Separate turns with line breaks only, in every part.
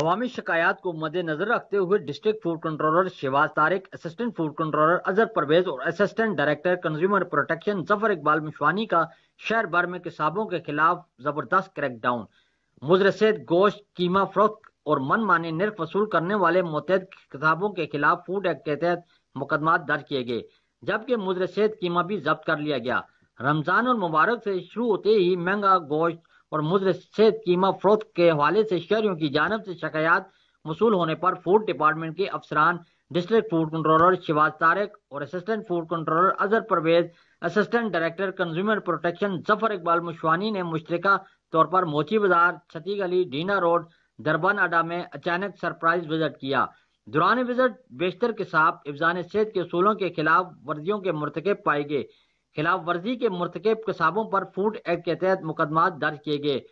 अवामी शिकायत को मद्देनजर रखते हुए district food controller Shiwaz Tariq assistant food controller Azhar Parvez और assistant director consumer protection Zafar Iqbal Mishwani का शहर भर में किसाबों के खिलाफ जबरदस्त क्रैकडाउन मुजर गोश्त कीमा फरोख्त और मनमानी निर्फ वसूल करने वाले मोतद किताबों के खिलाफ फूड एक्ट के तहत मुकदमा दर्ज किए गए जबकि मुजर कीमा भी जब्त कर लिया गया रमजान और मुबारक से शुरू होते ही महंगा गोश्त और मुद्र सहित कीमा फरोख के हवाले से शहरियों की जानब से शिकायत मसूल होने पर फूड डिपार्टमेंट के अफसरान district food controller Shiwaz Tarak और assistant food controller Azhar Parvez assistant director consumer protection Zafar Iqbal Mushwani ने मुश्तरका तौर पर मोची बाजार छती गली डीना रोड दरबन अड्डा में अचानक सरप्राइज विजिट किया दौरान विजिट बेशतर के साथ इफ्जान सेहत के असूलों के खिलाफ वर्जियों के मरतकब पाए गए खिलाफ वर्जी के मरतकब किसाबों पर फूड एक्ट के तहत मुकदमा दर्ज किए गए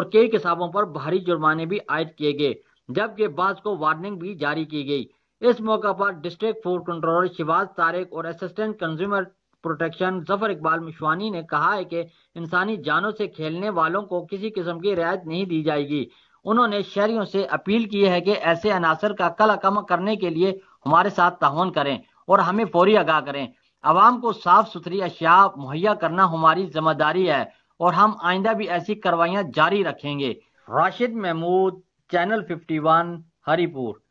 और कई किसाबों पर भारी जुर्माने भी आयद किए गए जबकि बाज को वार्निंग भी जारी की गई इस मौके पर district food controller Shiwaz Tariq और assistant consumer protection Zafar Iqbal Mishwani ने कहा है कि इंसानी जानों से खेलने वालों को किसी किस्म की रियायत नहीं दी जाएगी उन्होंने शहरियों से अपील की है कि ऐसे अनासर का कल अकम करने के लिए हमारे साथ तावन करें और हमें फौरी आगाह करें आवाम को साफ सुथरी अशिया मुहैया करना हमारी जिम्मेदारी है और हम आइंदा भी ऐसी कार्रवाइयाँ जारी रखेंगे Rashid Mahmood channel fifty one Haripur